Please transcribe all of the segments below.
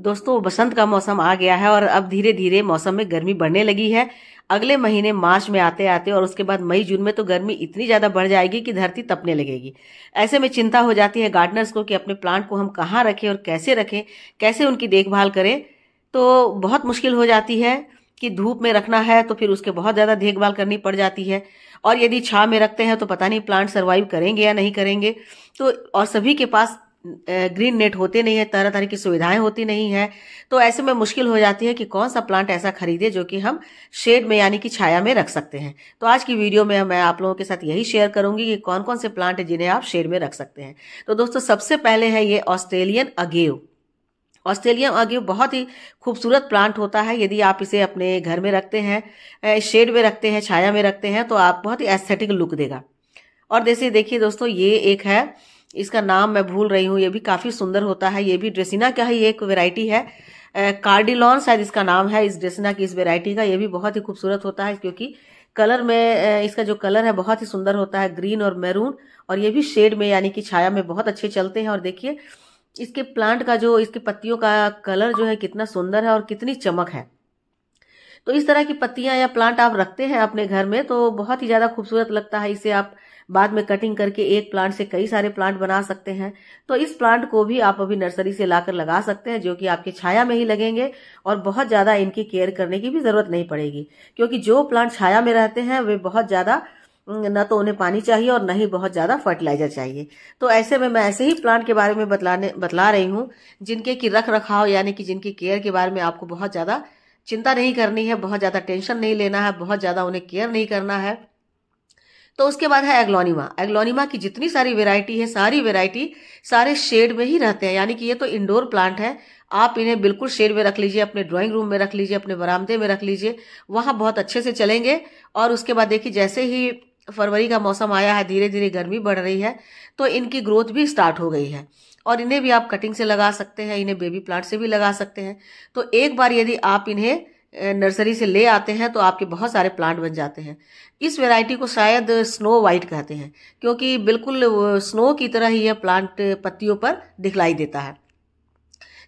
दोस्तों बसंत का मौसम आ गया है और अब धीरे धीरे मौसम में गर्मी बढ़ने लगी है अगले महीने मार्च में आते आते और उसके बाद मई जून में तो गर्मी इतनी ज़्यादा बढ़ जाएगी कि धरती तपने लगेगी ऐसे में चिंता हो जाती है गार्डनर्स को कि अपने प्लांट को हम कहाँ रखें और कैसे रखें कैसे उनकी देखभाल करें तो बहुत मुश्किल हो जाती है कि धूप में रखना है तो फिर उसके बहुत ज़्यादा देखभाल करनी पड़ जाती है और यदि छा में रखते हैं तो पता नहीं प्लांट सर्वाइव करेंगे या नहीं करेंगे तो और सभी के पास ग्रीन नेट होते नहीं है तरह तरह की सुविधाएं होती नहीं है तो ऐसे में मुश्किल हो जाती है कि कौन सा प्लांट ऐसा खरीदे जो कि हम शेड में यानी कि छाया में रख सकते हैं तो आज की वीडियो में मैं आप लोगों के साथ यही शेयर करूंगी कि कौन कौन से प्लांट जिन्हें आप शेड में रख सकते हैं तो दोस्तों सबसे पहले है ये ऑस्ट्रेलियन अगेव ऑस्ट्रेलियन अगेव बहुत ही खूबसूरत प्लांट होता है यदि आप इसे अपने घर में रखते हैं शेड में रखते हैं छाया में रखते हैं तो आप बहुत ही एस्थेटिक लुक देगा और जैसे देखिए दोस्तों ये एक है इसका नाम मैं भूल रही हूँ ये भी काफ़ी सुंदर होता है ये भी ड्रेसिना का ही एक वेराइटी है कार्डिलॉन शायद इसका नाम है इस ड्रेसिना की इस वेराइटी का ये भी बहुत ही खूबसूरत होता है क्योंकि कलर में इसका जो कलर है बहुत ही सुंदर होता है ग्रीन और मैरून और ये भी शेड में यानी कि छाया में बहुत अच्छे चलते हैं और देखिए इसके प्लांट का जो इसके पत्तियों का कलर जो है कितना सुंदर है और कितनी चमक है तो इस तरह की पत्तियां या प्लांट आप रखते हैं अपने घर में तो बहुत ही ज़्यादा खूबसूरत लगता है इसे आप बाद में कटिंग करके एक प्लांट से कई सारे प्लांट बना सकते हैं तो इस प्लांट को भी आप अभी नर्सरी से लाकर लगा सकते हैं जो कि आपके छाया में ही लगेंगे और बहुत ज़्यादा इनकी केयर करने की भी ज़रूरत नहीं पड़ेगी क्योंकि जो प्लांट छाया में रहते हैं वे बहुत ज़्यादा न तो उन्हें पानी चाहिए और न ही बहुत ज़्यादा फर्टिलाइजर चाहिए तो ऐसे में मैं ऐसे ही प्लांट के बारे में बतलाने बतला रही हूँ जिनके की रख रखाव यानी कि जिनकी केयर के बारे में आपको बहुत ज़्यादा चिंता नहीं करनी है बहुत ज़्यादा टेंशन नहीं लेना है बहुत ज़्यादा उन्हें केयर नहीं करना है तो उसके बाद है एग्लोनिमा एग्लोनिमा की जितनी सारी वेरायटी है सारी वेरायटी सारे शेड में ही रहते हैं यानी कि ये तो इंडोर प्लांट है आप इन्हें बिल्कुल शेड में रख लीजिए अपने ड्राइंग रूम में रख लीजिए अपने बरामदे में रख लीजिए वहाँ बहुत अच्छे से चलेंगे और उसके बाद देखिए जैसे ही फरवरी का मौसम आया है धीरे धीरे गर्मी बढ़ रही है तो इनकी ग्रोथ भी स्टार्ट हो गई है और इन्हें भी आप कटिंग से लगा सकते हैं इन्हें बेबी प्लांट से भी लगा सकते हैं तो एक बार यदि आप इन्हें नर्सरी से ले आते हैं तो आपके बहुत सारे प्लांट बन जाते हैं इस वैरायटी को शायद स्नो वाइट कहते हैं क्योंकि बिल्कुल स्नो की तरह ही यह प्लांट पत्तियों पर दिखलाई देता है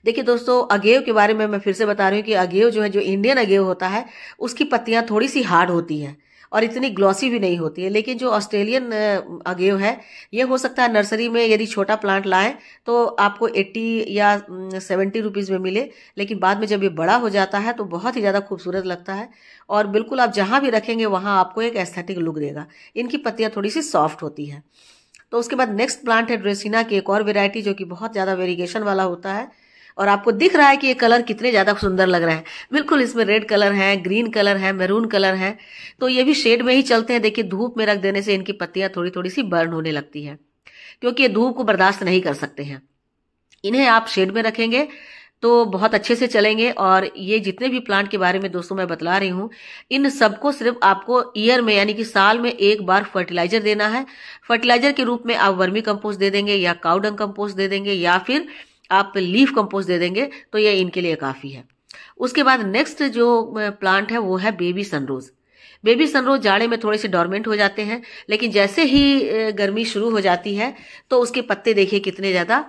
देखिए दोस्तों अगेव के बारे में मैं फिर से बता रही हूँ कि अगेव जो है जो इंडियन अगेव होता है उसकी पत्तियाँ थोड़ी सी हार्ड होती हैं और इतनी ग्लॉसी भी नहीं होती है लेकिन जो ऑस्ट्रेलियन अगेव है ये हो सकता है नर्सरी में यदि छोटा प्लांट लाएं तो आपको 80 या 70 रुपीज़ में मिले लेकिन बाद में जब ये बड़ा हो जाता है तो बहुत ही ज़्यादा खूबसूरत लगता है और बिल्कुल आप जहाँ भी रखेंगे वहाँ आपको एक एस्थेटिक लुक देगा इनकी पत्तियाँ थोड़ी सी सॉफ्ट होती हैं तो उसके बाद नेक्स्ट प्लांट है ड्रेसिना की एक और वेराइटी जो कि बहुत ज़्यादा वेरिगेशन वाला होता है और आपको दिख रहा है कि ये कलर कितने ज़्यादा सुंदर लग रहा है बिल्कुल इसमें रेड कलर है ग्रीन कलर है मैरून कलर है तो ये भी शेड में ही चलते हैं देखिए धूप में रख देने से इनकी पत्तियाँ थोड़ी थोड़ी सी बर्न होने लगती हैं क्योंकि ये धूप को बर्दाश्त नहीं कर सकते हैं इन्हें आप शेड में रखेंगे तो बहुत अच्छे से चलेंगे और ये जितने भी प्लांट के बारे में दोस्तों मैं बतला रही हूँ इन सबको सिर्फ आपको ईयर में यानी कि साल में एक बार फर्टिलाइजर देना है फर्टिलाइजर के रूप में आप वर्मी कंपोस्ट दे देंगे या काउडंग कंपोस्ट दे देंगे या फिर आप लीफ कंपोस्ट दे देंगे तो ये इनके लिए काफ़ी है उसके बाद नेक्स्ट जो प्लांट है वो है बेबी सनरोज बेबी सनरोज जाड़े में थोड़े से डॉर्मेंट हो जाते हैं लेकिन जैसे ही गर्मी शुरू हो जाती है तो उसके पत्ते देखिए कितने ज़्यादा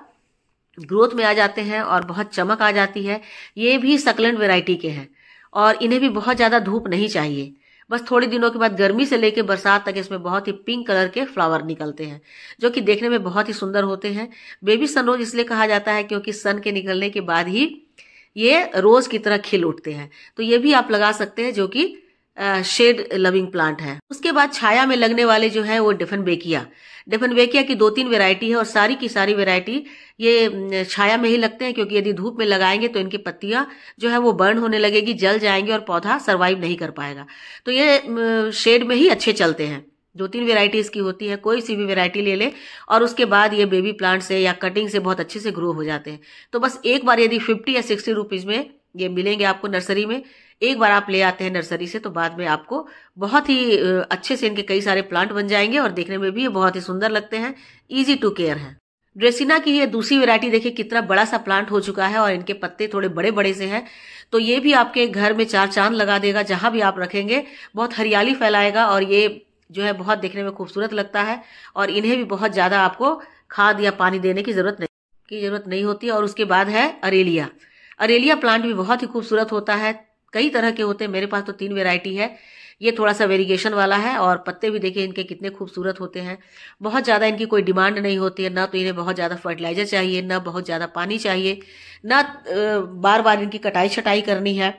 ग्रोथ में आ जाते हैं और बहुत चमक आ जाती है ये भी सकलेंट वेराइटी के हैं और इन्हें भी बहुत ज़्यादा धूप नहीं चाहिए बस थोड़ी दिनों के बाद गर्मी से लेकर बरसात तक इसमें बहुत ही पिंक कलर के फ्लावर निकलते हैं जो कि देखने में बहुत ही सुंदर होते हैं बेबी सनरोज इसलिए कहा जाता है क्योंकि सन के निकलने के बाद ही ये रोज की तरह खिल उठते हैं तो ये भी आप लगा सकते हैं जो कि शेड लविंग प्लांट है उसके बाद छाया में लगने वाले जो है वो डिफन बेकिया डिफन बेकिया की दो तीन वेरायटी है और सारी की सारी वेरायटी ये छाया में ही लगते हैं क्योंकि यदि धूप में लगाएंगे तो इनकी पत्तियां जो है वो बर्न होने लगेगी जल जाएंगे और पौधा सर्वाइव नहीं कर पाएगा तो ये शेड में ही अच्छे चलते हैं दो तीन वेरायटीज की होती है कोई सी भी वेरायटी ले ले और उसके बाद ये बेबी प्लांट से या कटिंग से बहुत अच्छे से ग्रो हो जाते हैं तो बस एक बार यदि फिफ्टी या सिक्सटी रुपीज़ में ये मिलेंगे आपको नर्सरी में एक बार आप ले आते हैं नर्सरी से तो बाद में आपको बहुत ही अच्छे से इनके कई सारे प्लांट बन जाएंगे और देखने में भी ये बहुत ही सुंदर लगते हैं ईजी टू केयर हैं ड्रेसिना की ये दूसरी वेरायटी देखिए कितना बड़ा सा प्लांट हो चुका है और इनके पत्ते थोड़े बड़े बड़े से हैं तो ये भी आपके घर में चार चांद लगा देगा जहां भी आप रखेंगे बहुत हरियाली फैलाएगा और ये जो है बहुत देखने में खूबसूरत लगता है और इन्हें भी बहुत ज़्यादा आपको खाद या पानी देने की ज़रूरत नहीं की ज़रूरत नहीं होती और उसके बाद है अरेलिया अरेलिया प्लांट भी बहुत ही खूबसूरत होता है कई तरह के होते हैं मेरे पास तो तीन वेराइटी है ये थोड़ा सा वेरिएशन वाला है और पत्ते भी देखिए इनके कितने खूबसूरत होते हैं बहुत ज़्यादा इनकी कोई डिमांड नहीं होती है ना तो इन्हें बहुत ज़्यादा फर्टिलाइजर चाहिए ना बहुत ज़्यादा पानी चाहिए ना बार बार इनकी कटाई छटाई करनी है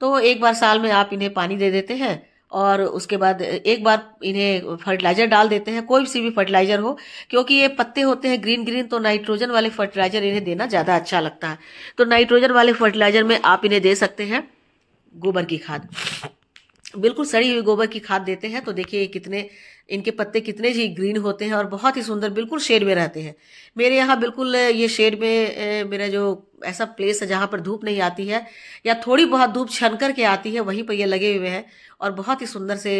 तो एक बार साल में आप इन्हें पानी दे देते हैं और उसके बाद एक बार इन्हें फर्टिलाइजर डाल देते हैं कोई सी भी फर्टिलाइजर हो क्योंकि ये पत्ते होते हैं ग्रीन ग्रीन तो नाइट्रोजन वाले फर्टिलाइजर इन्हें देना ज़्यादा अच्छा लगता है तो नाइट्रोजन वाले फर्टिलाइजर में आप इन्हें दे सकते हैं गोबर की खाद बिल्कुल सड़ी हुई गोबर की खाद देते हैं तो देखिए कितने इनके पत्ते कितने जी ग्रीन होते हैं और बहुत ही सुंदर बिल्कुल शेड में रहते हैं मेरे यहाँ बिल्कुल ये शेड में मेरा जो ऐसा प्लेस है जहाँ पर धूप नहीं आती है या थोड़ी बहुत धूप छन करके के आती है वहीं पर ये लगे हुए हैं और बहुत ही सुंदर से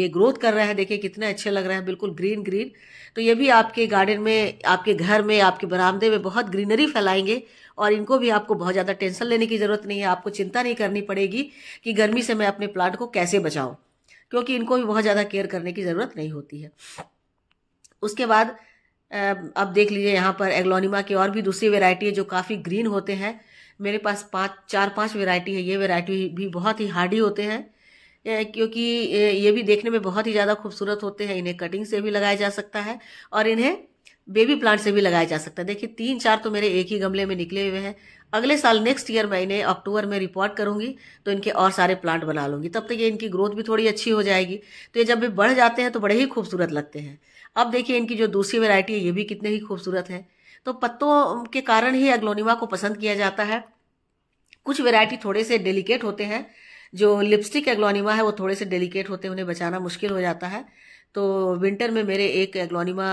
ये ग्रोथ कर रहा है देखिए कितने अच्छे लग रहे हैं बिल्कुल ग्रीन ग्रीन तो ये भी आपके गार्डन में आपके घर में आपके बरामदे में बहुत ग्रीनरी फैलाएंगे और इनको भी आपको बहुत ज़्यादा टेंशन लेने की ज़रूरत नहीं है आपको चिंता नहीं करनी पड़ेगी कि गर्मी से मैं अपने प्लांट को कैसे बचाऊँ क्योंकि इनको भी बहुत ज़्यादा केयर करने की ज़रूरत नहीं होती है उसके बाद अब देख लीजिए यहाँ पर एग्लोनिमा की और भी दूसरी वेरायटी है जो काफ़ी ग्रीन होते हैं मेरे पास पाँच चार पाँच वेरायटी है ये वेरायटी भी बहुत ही हार्डी होते हैं क्योंकि ये भी देखने में बहुत ही ज़्यादा खूबसूरत होते हैं इन्हें कटिंग से भी लगाया जा सकता है और इन्हें बेबी प्लांट से भी लगाया जा सकता है देखिए तीन चार तो मेरे एक ही गमले में निकले हुए हैं अगले साल नेक्स्ट ईयर मैं इन्हें अक्टूबर में रिपोर्ट करूंगी तो इनके और सारे प्लांट बना लूंगी तब तक ये इनकी ग्रोथ भी थोड़ी अच्छी हो जाएगी तो ये जब भी बढ़ जाते हैं तो बड़े ही खूबसूरत लगते हैं अब देखिए इनकी जो दूसरी वेरायटी है ये भी कितने ही खूबसूरत है तो पत्तों के कारण ही एग्लोनिमा को पसंद किया जाता है कुछ वेरायटी थोड़े से डेलीकेट होते हैं जो लिपस्टिक एग्लोनिमा है वो थोड़े से डेलिकेट होते हैं उन्हें बचाना मुश्किल हो जाता है तो विंटर में मेरे एक एग्लोनिमा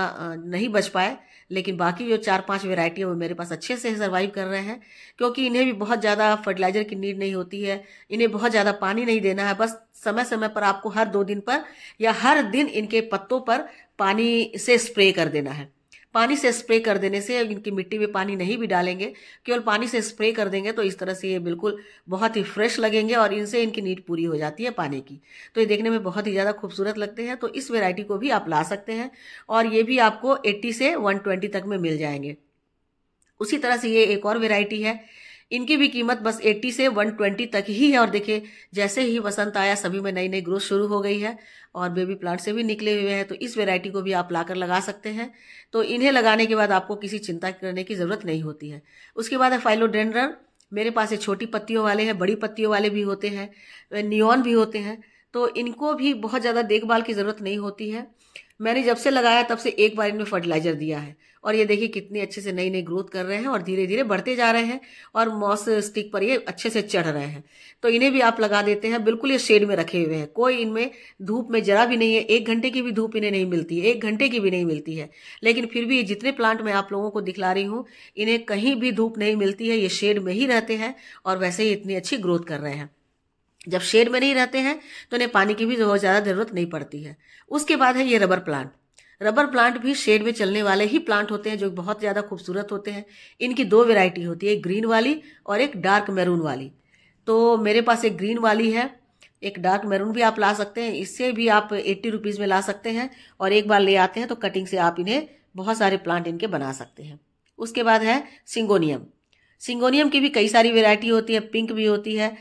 नहीं बच पाए लेकिन बाकी जो चार पांच वेराइटियाँ वो मेरे पास अच्छे से सर्वाइव कर रहे हैं क्योंकि इन्हें भी बहुत ज़्यादा फर्टिलाइज़र की नीड नहीं होती है इन्हें बहुत ज़्यादा पानी नहीं देना है बस समय समय पर आपको हर दो दिन पर या हर दिन इनके पत्तों पर पानी से स्प्रे कर देना है पानी से स्प्रे कर देने से इनकी मिट्टी में पानी नहीं भी डालेंगे केवल पानी से स्प्रे कर देंगे तो इस तरह से ये बिल्कुल बहुत ही फ्रेश लगेंगे और इनसे इनकी नीड पूरी हो जाती है पानी की तो ये देखने में बहुत ही ज़्यादा खूबसूरत लगते हैं तो इस वेराइटी को भी आप ला सकते हैं और ये भी आपको एट्टी से वन तक में मिल जाएंगे उसी तरह से ये एक और वेराइटी है इनकी भी कीमत बस 80 से 120 तक ही है और देखिए जैसे ही वसंत आया सभी में नई नई ग्रोथ शुरू हो गई है और बेबी प्लांट से भी निकले हुए हैं तो इस वेरायटी को भी आप लाकर लगा सकते हैं तो इन्हें लगाने के बाद आपको किसी चिंता करने की ज़रूरत नहीं होती है उसके बाद है फाइलोडेंडर मेरे पास ये छोटी पत्तियों वाले हैं बड़ी पत्तियों वाले भी होते हैं नियोन भी होते हैं तो इनको भी बहुत ज़्यादा देखभाल की ज़रूरत नहीं होती है मैंने जब से लगाया तब से एक बार इनमें फर्टिलाइजर दिया है और ये देखिए कितने अच्छे से नई नई ग्रोथ कर रहे हैं और धीरे धीरे बढ़ते जा रहे हैं और मॉस स्टिक पर ये अच्छे से चढ़ रहे हैं तो इन्हें भी आप लगा देते हैं बिल्कुल ये शेड में रखे हुए हैं कोई इनमें धूप में जरा भी नहीं है एक घंटे की भी धूप इन्हें नहीं मिलती है एक घंटे की भी नहीं मिलती है लेकिन फिर भी ये जितने प्लांट मैं आप लोगों को दिखला रही हूँ इन्हें कहीं भी धूप नहीं मिलती है ये शेड में ही रहते हैं और वैसे ही इतनी अच्छी ग्रोथ कर रहे हैं जब शेड में नहीं रहते हैं तो इन्हें पानी की भी बहुत ज़्यादा ज़रूरत नहीं पड़ती है उसके बाद है ये रबर प्लांट रबर प्लांट भी शेड में चलने वाले ही प्लांट होते हैं जो बहुत ज़्यादा खूबसूरत होते हैं इनकी दो वेराइटी होती है एक ग्रीन वाली और एक डार्क मैरून वाली तो मेरे पास एक ग्रीन वाली है एक डार्क मैरून भी आप ला सकते हैं इससे भी आप एट्टी रुपीज़ में ला सकते हैं और एक बार ले आते हैं तो कटिंग से आप इन्हें बहुत सारे प्लांट इनके बना सकते हैं उसके बाद है सिंगोनियम सिंगोनियम की भी कई सारी वेराइटी होती है पिंक भी होती है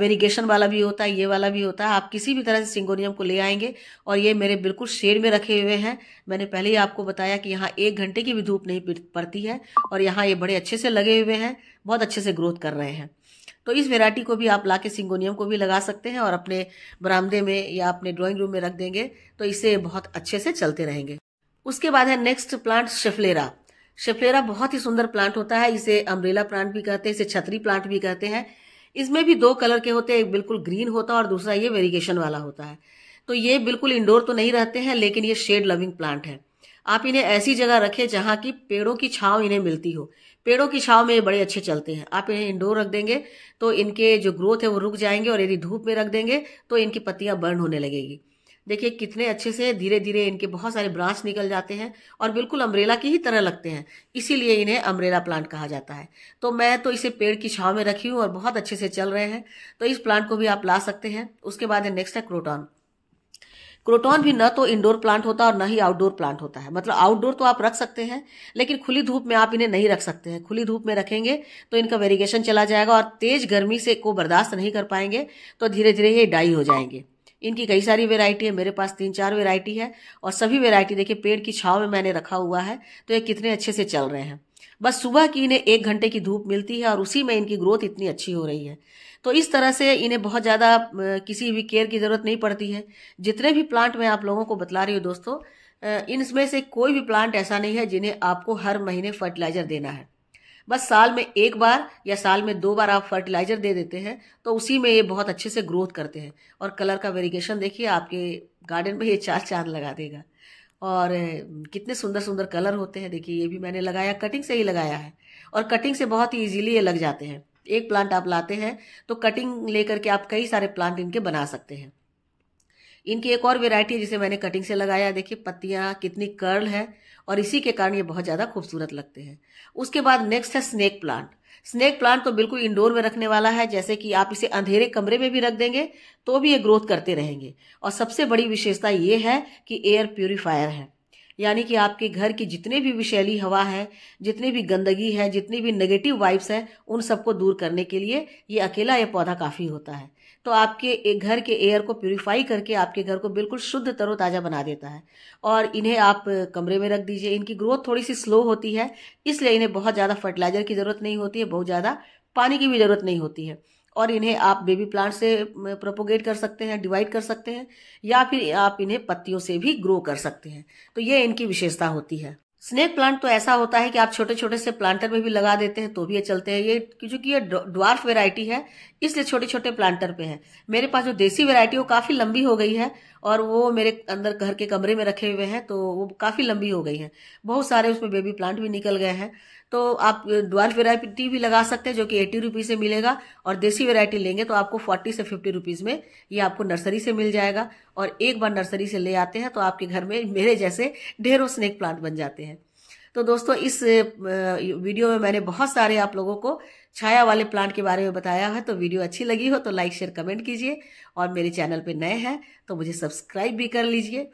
वेरिगेशन वाला भी होता है ये वाला भी होता है आप किसी भी तरह से सिंगोनियम को ले आएंगे और ये मेरे बिल्कुल शेड में रखे हुए हैं मैंने पहले ही आपको बताया कि यहाँ एक घंटे की भी धूप नहीं पड़ती है और यहाँ ये बड़े अच्छे से लगे हुए हैं बहुत अच्छे से ग्रोथ कर रहे हैं तो इस वेराइटी को भी आप ला के सिंगोनियम को भी लगा सकते हैं और अपने बरामदे में या अपने ड्रॉइंग रूम में रख देंगे तो इसे बहुत अच्छे से चलते रहेंगे उसके बाद है नेक्स्ट प्लांट शेफलेरा शेफलेरा बहुत ही सुंदर प्लांट होता है इसे अम्ब्रेला प्लांट भी कहते हैं इसे छतरी प्लांट भी कहते हैं इसमें भी दो कलर के होते हैं एक बिल्कुल ग्रीन होता है और दूसरा ये वेरिएशन वाला होता है तो ये बिल्कुल इंडोर तो नहीं रहते हैं लेकिन ये शेड लविंग प्लांट है आप इन्हें ऐसी जगह रखें जहाँ की पेड़ों की छाव इन्हें मिलती हो पेड़ों की छाव में ये बड़े अच्छे चलते हैं आप इन्हें इंडोर रख देंगे तो इनके जो ग्रोथ है वो रुक जाएंगे और यदि धूप में रख देंगे तो इनकी पत्तियाँ बर्न होने लगेगी देखिए कितने अच्छे से धीरे धीरे इनके बहुत सारे ब्रांच निकल जाते हैं और बिल्कुल अम्ब्रेला की ही तरह लगते हैं इसीलिए इन्हें अम्ब्रेला प्लांट कहा जाता है तो मैं तो इसे पेड़ की छाव में रखी हूँ और बहुत अच्छे से चल रहे हैं तो इस प्लांट को भी आप ला सकते हैं उसके बाद है नेक्स्ट है क्रोटॉन क्रोटॉन भी न तो इंडोर प्लांट होता और न ही आउटडोर प्लांट होता है मतलब आउटडोर तो आप रख सकते हैं लेकिन खुली धूप में आप इन्हें नहीं रख सकते हैं खुली धूप में रखेंगे तो इनका वेरिगेशन चला जाएगा और तेज गर्मी से को बर्दाश्त नहीं कर पाएंगे तो धीरे धीरे ये डाई हो जाएंगे इनकी कई सारी वेरायटी है मेरे पास तीन चार वेरायटी है और सभी वेरायटी देखिए पेड़ की छाव में मैंने रखा हुआ है तो ये कितने अच्छे से चल रहे हैं बस सुबह की इन्हें एक घंटे की धूप मिलती है और उसी में इनकी ग्रोथ इतनी अच्छी हो रही है तो इस तरह से इन्हें बहुत ज़्यादा किसी भी केयर की ज़रूरत नहीं पड़ती है जितने भी प्लांट मैं आप लोगों को बतला रही हूँ दोस्तों इनमें से कोई भी प्लांट ऐसा नहीं है जिन्हें आपको हर महीने फर्टिलाइजर देना है बस साल में एक बार या साल में दो बार आप फर्टिलाइजर दे देते हैं तो उसी में ये बहुत अच्छे से ग्रोथ करते हैं और कलर का वेरिएशन देखिए आपके गार्डन में ये चार चांद लगा देगा और कितने सुंदर सुंदर कलर होते हैं देखिए ये भी मैंने लगाया कटिंग से ही लगाया है और कटिंग से बहुत ही ईजिली ये लग जाते हैं एक प्लांट आप लाते हैं तो कटिंग लेकर के आप कई सारे प्लांट इनके बना सकते हैं इनकी एक और वेरायटी है जिसे मैंने कटिंग से लगाया देखिए पत्तियाँ कितनी कर्ल है और इसी के कारण ये बहुत ज़्यादा खूबसूरत लगते हैं उसके बाद नेक्स्ट है स्नेक प्लांट स्नेक प्लांट तो बिल्कुल इंडोर में रखने वाला है जैसे कि आप इसे अंधेरे कमरे में भी रख देंगे तो भी ये ग्रोथ करते रहेंगे और सबसे बड़ी विशेषता ये है कि एयर प्योरीफायर है यानी कि आपके घर की जितने भी विषैली हवा है जितनी भी गंदगी है जितनी भी नेगेटिव वाइब्स है उन सबको दूर करने के लिए ये अकेला यह पौधा काफ़ी होता है तो आपके घर के एयर को प्योरीफाई करके आपके घर को बिल्कुल शुद्ध तरोताज़ा बना देता है और इन्हें आप कमरे में रख दीजिए इनकी ग्रोथ थोड़ी सी स्लो होती है इसलिए इन्हें बहुत ज़्यादा फर्टिलाइज़र की ज़रूरत नहीं होती है बहुत ज़्यादा पानी की भी ज़रूरत नहीं होती है और इन्हें आप बेबी प्लांट से प्रोपोगेट कर सकते हैं डिवाइड कर सकते हैं या फिर आप इन्हें पत्तियों से भी ग्रो कर सकते हैं तो ये इनकी विशेषता होती है स्नेक प्लांट तो ऐसा होता है कि आप छोटे छोटे से प्लांटर में भी लगा देते हैं तो भी ये चलते हैं ये क्योंकि ये ड्वार्फ वेरायटी है इसलिए छोटे छोटे प्लांटर पे है मेरे पास जो देसी वेरायटी वो काफ़ी लंबी हो गई है और वो मेरे अंदर घर के कमरे में रखे हुए हैं तो वो काफ़ी लंबी हो गई है बहुत सारे उसमें बेबी प्लांट भी निकल गए हैं तो आप द्वार वेरायटी भी लगा सकते हैं जो कि एट्टी रुपीज़ से मिलेगा और देसी वेरायटी लेंगे तो आपको फोर्टी से फिफ्टी रुपीज़ में ये आपको नर्सरी से मिल जाएगा और एक बार नर्सरी से ले आते हैं तो आपके घर में मेरे जैसे ढेरों स्नेक प्लांट बन जाते हैं तो दोस्तों इस वीडियो में मैंने बहुत सारे आप लोगों को छाया वाले प्लांट के बारे में बताया है तो वीडियो अच्छी लगी हो तो लाइक शेयर कमेंट कीजिए और मेरे चैनल पे नए हैं तो मुझे सब्सक्राइब भी कर लीजिए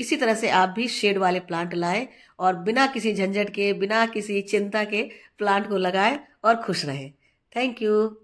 इसी तरह से आप भी शेड वाले प्लांट लाए और बिना किसी झंझट के बिना किसी चिंता के प्लांट को लगाए और खुश रहें थैंक यू